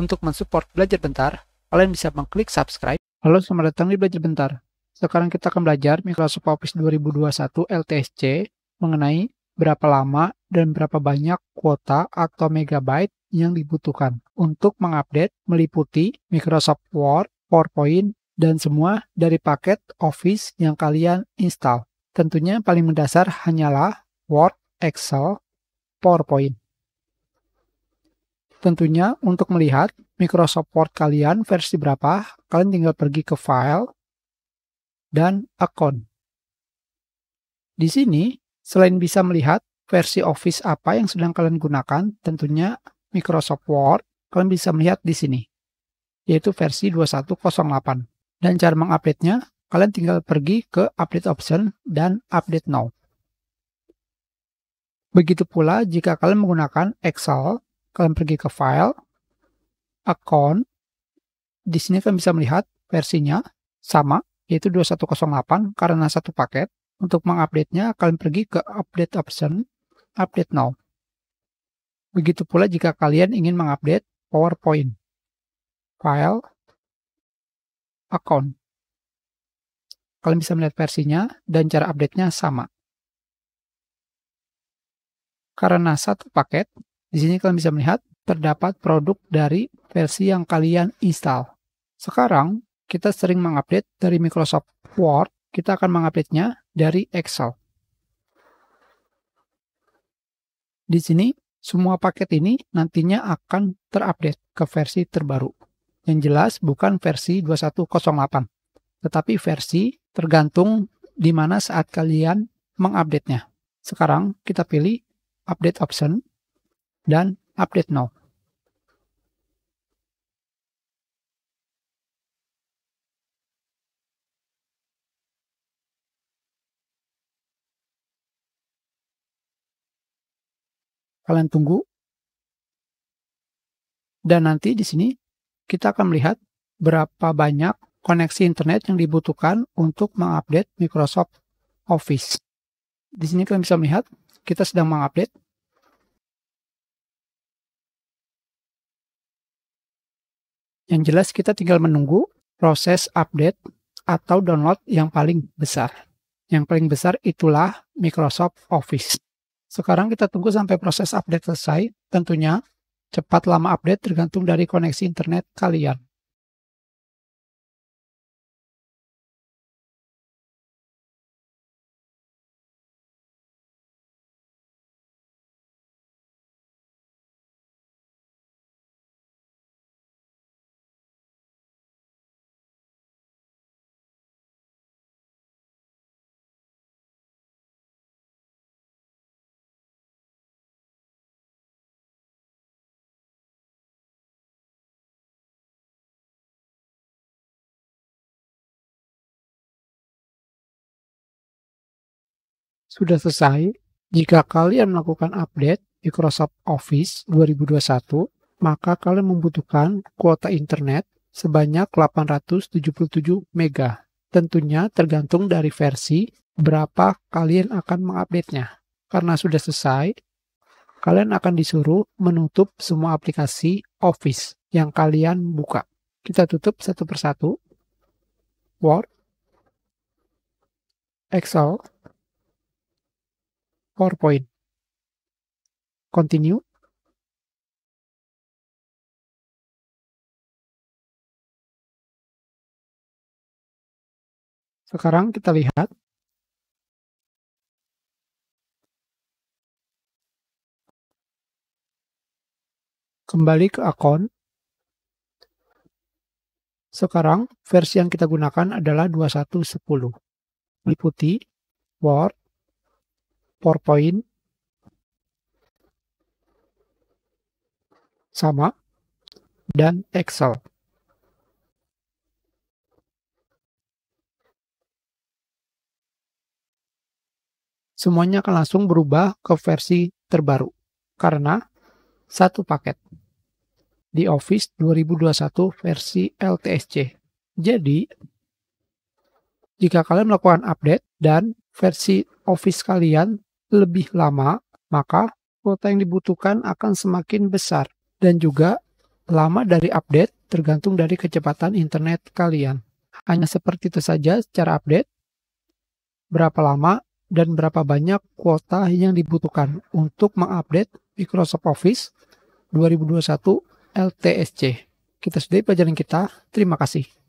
Untuk mensupport Belajar Bentar, kalian bisa mengklik subscribe. Halo, selamat datang di Belajar Bentar. Sekarang kita akan belajar Microsoft Office 2021 LTSC mengenai berapa lama dan berapa banyak kuota atau megabyte yang dibutuhkan untuk mengupdate meliputi Microsoft Word, PowerPoint, dan semua dari paket Office yang kalian install. Tentunya yang paling mendasar hanyalah Word, Excel, PowerPoint. Tentunya untuk melihat Microsoft Word kalian versi berapa, kalian tinggal pergi ke File dan Account. Di sini, selain bisa melihat versi Office apa yang sedang kalian gunakan, tentunya Microsoft Word, kalian bisa melihat di sini, yaitu versi 2108. Dan cara mengupdate-nya, kalian tinggal pergi ke Update Option dan Update Now. Begitu pula jika kalian menggunakan Excel, kalian pergi ke file, account, di sini kalian bisa melihat versinya sama, yaitu 2108 karena satu paket. Untuk mengupdate-nya, kalian pergi ke update option, update now. Begitu pula jika kalian ingin mengupdate PowerPoint, file, account. Kalian bisa melihat versinya dan cara update-nya sama. Karena satu paket, di sini kalian bisa melihat terdapat produk dari versi yang kalian install. Sekarang kita sering mengupdate dari Microsoft Word, kita akan mengupdate-nya dari Excel. Di sini semua paket ini nantinya akan terupdate ke versi terbaru. Yang jelas bukan versi 2108, tetapi versi tergantung di mana saat kalian mengupdate-nya. Sekarang kita pilih update option dan Update Now. Kalian tunggu. Dan nanti di sini kita akan melihat berapa banyak koneksi internet yang dibutuhkan untuk mengupdate Microsoft Office. Di sini kalian bisa melihat kita sedang mengupdate Yang jelas kita tinggal menunggu proses update atau download yang paling besar. Yang paling besar itulah Microsoft Office. Sekarang kita tunggu sampai proses update selesai. Tentunya cepat lama update tergantung dari koneksi internet kalian. sudah selesai. Jika kalian melakukan update Microsoft Office 2021, maka kalian membutuhkan kuota internet sebanyak 877 MB. Tentunya tergantung dari versi berapa kalian akan mengupdate-nya. Karena sudah selesai, kalian akan disuruh menutup semua aplikasi Office yang kalian buka. Kita tutup satu persatu. Word, Excel, PowerPoint. Continue. Sekarang kita lihat kembali ke akun. Sekarang versi yang kita gunakan adalah 2110. Liputi Word, PowerPoint sama dan Excel. Semuanya akan langsung berubah ke versi terbaru karena satu paket di Office 2021 versi LTSC. Jadi, jika kalian melakukan update dan versi Office kalian lebih lama, maka kuota yang dibutuhkan akan semakin besar dan juga lama dari update tergantung dari kecepatan internet kalian. Hanya seperti itu saja secara update, berapa lama dan berapa banyak kuota yang dibutuhkan untuk mengupdate Microsoft Office 2021 LTSC. Kita sudahi pelajaran kita. Terima kasih.